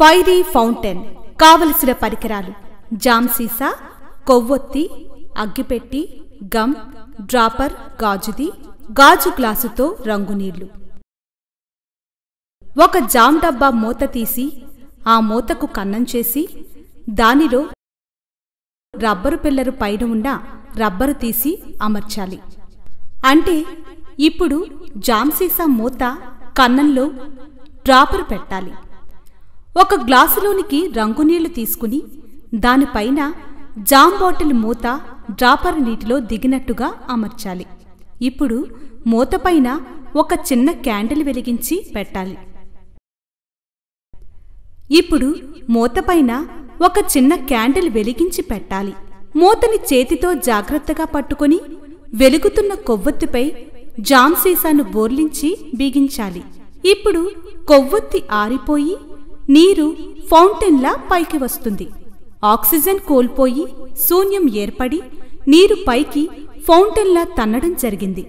fiery fountain కావలసిన పరికరాలు jam సీసా కొవ్వొత్తి అగ్గిపెట్టి గమ్ డ్రాపర్ గాజుది గాజు గ్లాసుతో రంగునీళ్లు ఒక జామ్ డబ్బా మూత తీసి ఆ మూతకు కన్నం చేసి దానిలో రబ్బరు పిల్లరు పైన ఉన్న రబ్బరు తీసి అమర్చాలి అంటే ఇప్పుడు జామ్ సీసా మూత కన్నంలో డ్రాపర్ పెట్టాలి ఒక గ్లాసులోనికి రంగునీళ్లు తీసుకుని దానిపైన జామ్ బాటిల్ మూత డ్రాపర్ నీటిలో దిగినట్టుగా అమర్చాలి ఇప్పుడు మూతపైన ఒక చిన్న క్యాండిల్ వెలిగించి పెట్టాలి ఇప్పుడు మూతపైన ఒక చిన్న క్యాండిల్ వెలిగించి పెట్టాలి మూతని చేతితో జాగ్రత్తగా పట్టుకొని వెలుగుతున్న కొవ్వొత్తిపై జామ్ సీసాను బోర్లించి బిగించాలి ఇప్పుడు కొవ్వొత్తి ఆరిపోయి నీరు ఫౌంటైన్లా పైకి వస్తుంది ఆక్సిజన్ కోల్పోయి శూన్యం ఏర్పడి నీరు పైకి ఫౌంటైన్లా తన్నడం జరిగింది